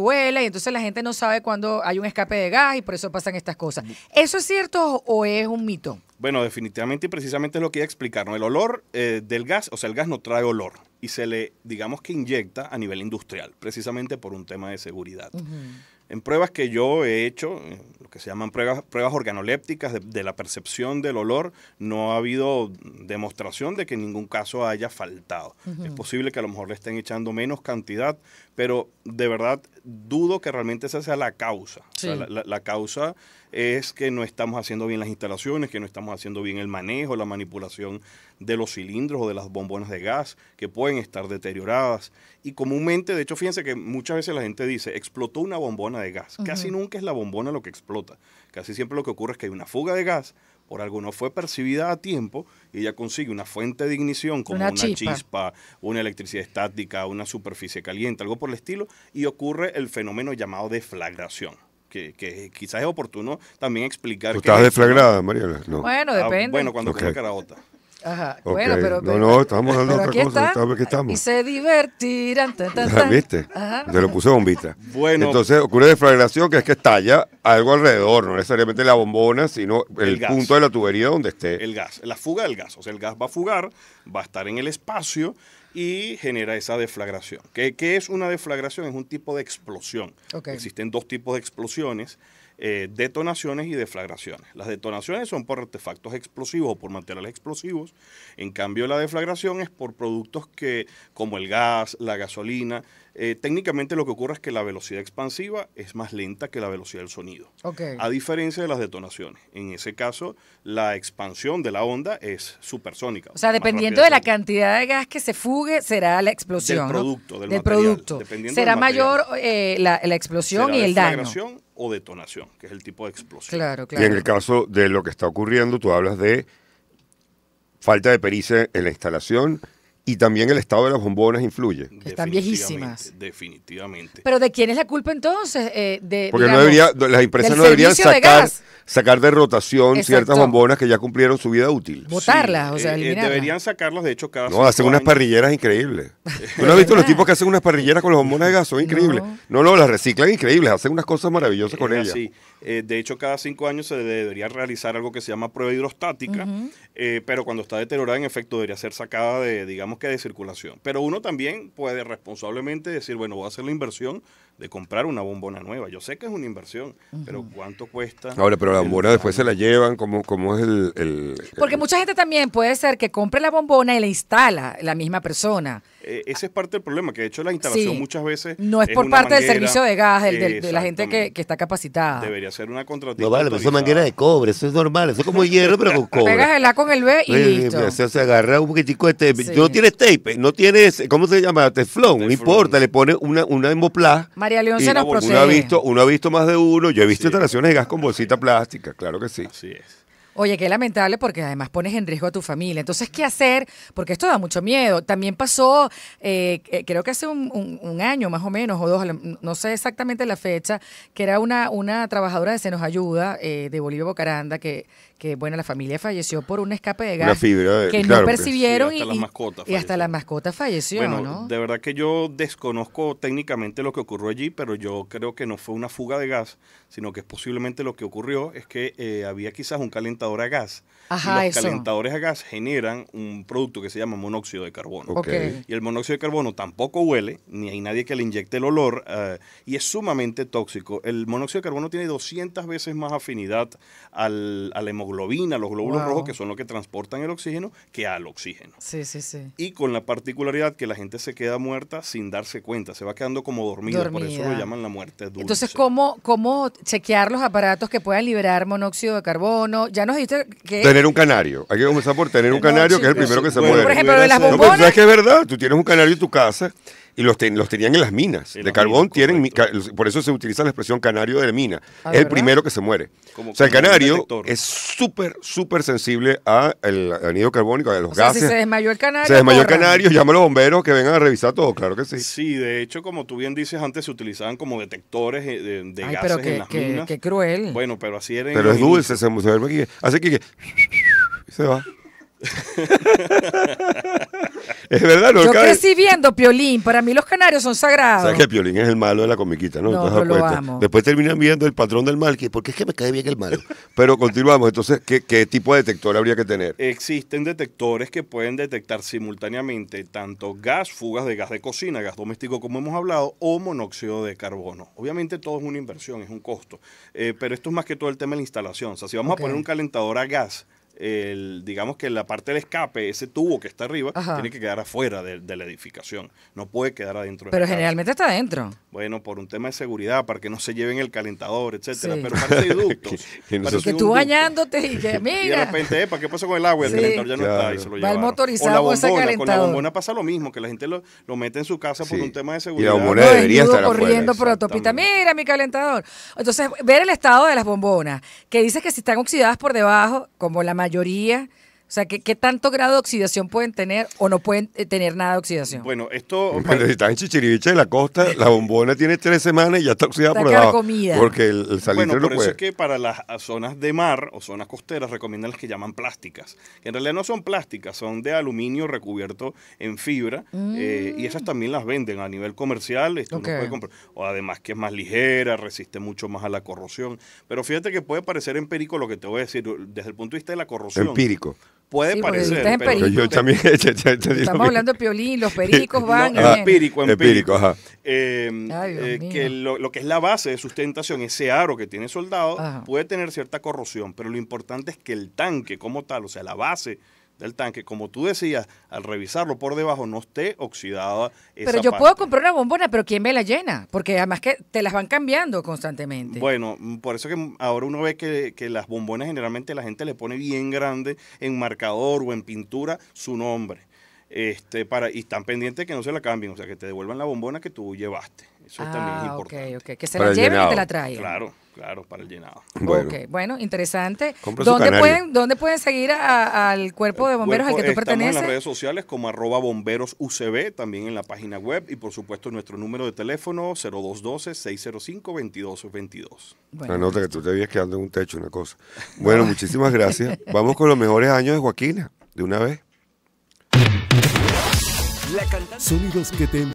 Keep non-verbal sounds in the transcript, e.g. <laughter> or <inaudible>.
vuela y entonces la gente no sabe cuándo hay un escape de gas y por eso pasan estas cosas. ¿Eso es cierto o es un mito? Bueno, definitivamente y precisamente es lo que iba a explicar. ¿no? El olor eh, del gas, o sea, el gas no trae olor y se le, digamos que inyecta a nivel industrial, precisamente por un tema de seguridad. En pruebas que yo he hecho, eh, lo que se llaman pruebas, organolépticas de, la percepción del olor, no ha habido demostración de que en ningún caso haya faltado. Es posible que a lo mejor le estén echando menos cantidad, pero de verdad dudo que realmente esa sea la causa. la, causa es que no estamos haciendo bien las instalaciones, que no estamos haciendo bien el manejo, la manipulación de los cilindros o de las bombonas de gas, que pueden estar deterioradas. Y comúnmente, de hecho, fíjense que muchas veces la gente dice, explotó una bombona de gas. Casi nunca es la bombona lo que explota. Casi siempre lo que ocurre es que hay una fuga de gas por algo no fue percibida a tiempo y ella consigue una fuente de ignición como una, chispa. una electricidad estática, una superficie caliente, algo por el estilo, y ocurre el fenómeno llamado deflagración. Que, quizás es oportuno también explicar. ¿Tú estás deflagrada, Mariela? No. Bueno, ah, depende. bueno, cuando okay. ocurre Ajá. Bueno, pero, No, no, estamos hablando de otra cosa. Y se divertirán. ¿Viste? Ajá. lo puse bombita. Entonces ocurre deflagración, que es que estalla algo alrededor, no necesariamente la bombona, sino el, punto de la tubería donde esté. El gas, la fuga del gas. O sea, el gas va a fugar, va a estar en el espacio y genera esa deflagración. ¿Qué, es una deflagración? Es un tipo de explosión. Existen dos tipos de explosiones eh, detonaciones y deflagraciones. Las detonaciones son por artefactos explosivos o por materiales explosivos, en cambio la deflagración es por productos que, como el gas, la gasolina, eh, técnicamente lo que ocurre es que la velocidad expansiva es más lenta que la velocidad del sonido, a diferencia de las detonaciones. En ese caso, la expansión de la onda es supersónica. O sea, dependiendo de la cantidad de gas que se fugue, será la explosión. Del producto, del, producto. Será mayor eh, la, explosión y el daño o detonación, que es el tipo de explosión. Y en el caso de lo que está ocurriendo, tú hablas de falta de pericia en la instalación y también el estado de las bombonas influye. Están viejísimas. Definitivamente. Pero ¿de quién es la culpa entonces? Eh, de, Porque no debería, las empresas no deberían sacar sacar de rotación ciertas bombonas que ya cumplieron su vida útil. votarlas o sea, eh, eh, deberían sacarlas, de hecho, cada No, hacen unas parrilleras increíbles. <laughs> ¿Tú no has visto los tipos que hacen unas parrilleras con las bombonas de gas? Son increíbles. No, no, las reciclan increíbles, hacen unas cosas maravillosas con ellas. Sí, de hecho, cada cinco años se debería realizar algo que se llama prueba hidrostática, pero cuando está deteriorada, en efecto, debería ser sacada de, digamos, que de circulación. Pero uno también puede responsablemente decir, bueno, voy a hacer la inversión de comprar una bombona nueva. Yo sé que es una inversión, pero ¿cuánto cuesta? Ahora, pero la bombona después se la llevan, ¿cómo, cómo es el...? Porque mucha gente también puede ser que compre la bombona y la instala la misma persona. Eh, ese es parte del problema, que de hecho la instalación muchas veces. No es, por parte del servicio de gas, el de, la gente que, está capacitada. Debería ser una contratista. No vale, pero eso es manguera de cobre, eso es normal, eso es como hierro, pero con cobre. Pegas el A con el B y listo. Se, agarra un poquitico de tape. No tienes tape, no tienes, ¿cómo se llama? Teflón, no importa, le pone una, una María León se nos uno procede. Ha visto, uno ha visto más de uno, yo he visto instalaciones de gas con bolsita plástica, claro que sí. Así es. Oye, qué lamentable porque además pones en riesgo a tu familia. Entonces, ¿qué hacer? Porque esto da mucho miedo. También pasó, eh, eh, creo que hace un, año más o menos, o dos, no sé exactamente la fecha, que era una, trabajadora de Senos ayuda eh, de Bolivia Bocaranda, que, bueno, la familia falleció por un escape de gas una fibra que no pues. percibieron y, hasta la mascota falleció. Bueno, de verdad que yo desconozco técnicamente lo que ocurrió allí, pero yo creo que no fue una fuga de gas, sino que posiblemente lo que ocurrió es que había quizás un calentamiento a gas. los calentadores a gas generan un producto que se llama monóxido de carbono. Y el monóxido de carbono tampoco huele, ni hay nadie que le inyecte el olor, eh, y es sumamente tóxico. El monóxido de carbono tiene 200 veces más afinidad a la hemoglobina, a los glóbulos rojos, que son los que transportan el oxígeno, que al oxígeno. Sí, sí, sí. Y con la particularidad que la gente se queda muerta sin darse cuenta, se va quedando como dormida, por eso lo llaman la muerte dulce. Entonces, ¿cómo, ¿cómo chequear los aparatos que puedan liberar monóxido de carbono? Ya no Tener un canario. Hay que comenzar por tener un eh, canario, que es el primero que se muere. Por ejemplo, No, es que es verdad. Tú tienes un canario en tu casa y los, tenían en las minas. de carbón tienen, por eso se utiliza la expresión canario de la mina. es el primero que se muere. o sea, el canario es súper, súper sensible al anillo carbónico, a los gases. Sea, si se desmayó el canario. Se desmayó el canario, llama a los bomberos que vengan a revisar todo, claro que sí. Sí, de hecho, como tú bien dices, antes se utilizaban como detectores de, gases en las minas. Qué cruel. Bueno, pero así era. Pero es dulce, se, se, Así que se va. Es verdad, no Yo crecí viendo Piolín. Para mí los canarios son sagrados. ¿Sabes que Piolín es el malo de la comiquita, no? No, lo Después terminan viendo el patrón del mal, que porque es que me cae bien el malo. Pero continuamos. Entonces, ¿qué, tipo de detector habría que tener? Existen detectores que pueden detectar simultáneamente tanto gas, fugas de gas de cocina, gas doméstico, como hemos hablado, o monóxido de carbono. Obviamente todo es una inversión, es un costo. Eh, pero esto es más que todo el tema de la instalación. O sea, si vamos a poner un calentador a gas, el, digamos que la parte del escape, ese tubo que está arriba, tiene que quedar afuera de, la edificación. No puede quedar adentro. Pero generalmente está adentro. Bueno, por un tema de seguridad, para que no se lleven el calentador, etcétera. Pero de ductos. <laughs> que, tú bañándote y que mira. <laughs> y de repente, ¿para qué pasó con el agua? El calentador ya no está y se lo lleva Va motorizado o Con la bombona pasa lo mismo, que la gente lo, mete en su casa por un tema de seguridad. Y la bombona debería estar corriendo por la topita Mira mi calentador. Entonces, ver el estado de las bombonas, que dice que si están oxidadas por debajo, como la mayoría mayoría o sea, ¿qué, ¿qué, tanto grado de oxidación pueden tener o no pueden eh, tener nada de oxidación? Bueno, esto... Cuando si en Chichiriviche de la costa, la bombona tiene tres semanas y ya está oxidada por debajo. comida. Porque el, el bueno, por eso es que para las zonas de mar o zonas costeras recomiendan las que llaman plásticas. Que en realidad no son plásticas, son de aluminio recubierto en fibra. Eh, y esas también las venden a nivel comercial. Esto no puede comprar. O además que es más ligera, resiste mucho más a la corrosión. Pero fíjate que puede parecer empírico lo que te voy a decir desde el punto de vista de la corrosión. Empírico. Puede sí, parecer. Pero <laughs> yo, estamos hablando de piolín, los <laughs> pericos van. No, empírico, empírico. Ajá. Eh, Ay, eh, que lo, que es la base de sustentación, ese aro que tiene soldado, puede tener cierta corrosión, pero lo importante es que el tanque como tal, o sea, la base el tanque, como tú decías, al revisarlo por debajo no esté oxidada. pero yo puedo comprar una bombona, pero ¿quién me la llena? Porque además que te las van cambiando constantemente. Bueno, mm, por eso que ahora uno ve que, las bombonas generalmente la gente le pone bien grande en marcador o en pintura su nombre. Este, para, y están pendientes que no se la cambien, o sea, que te devuelvan la bombona que tú llevaste. Eso también es ah, importante. ok, Que se la lleven y te la traigan. Claro. Claro, para el llenado. Bueno, okay, bueno interesante. ¿Dónde pueden, ¿Dónde pueden seguir al cuerpo de bomberos al que tú perteneces? en las redes sociales como arroba bomberos UCB, también en la página web y por supuesto nuestro número de teléfono 0212-605-2222. Bueno. que tú te habías quedando en un techo, una cosa. Bueno, muchísimas gracias. <laughs> Vamos con los mejores años de Joaquina, de una vez. Sonidos que te